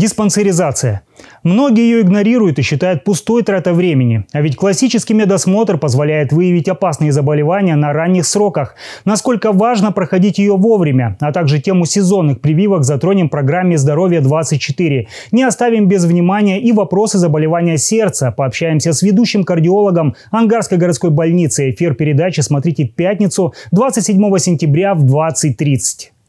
Диспансеризация. Многие ее игнорируют и считают пустой трата времени. А ведь классический медосмотр позволяет выявить опасные заболевания на ранних сроках. Насколько важно проходить ее вовремя, а также тему сезонных прививок затронем в программе «Здоровье-24». Не оставим без внимания и вопросы заболевания сердца. Пообщаемся с ведущим кардиологом Ангарской городской больницы. Эфир передачи смотрите в пятницу 27 сентября в 20.30.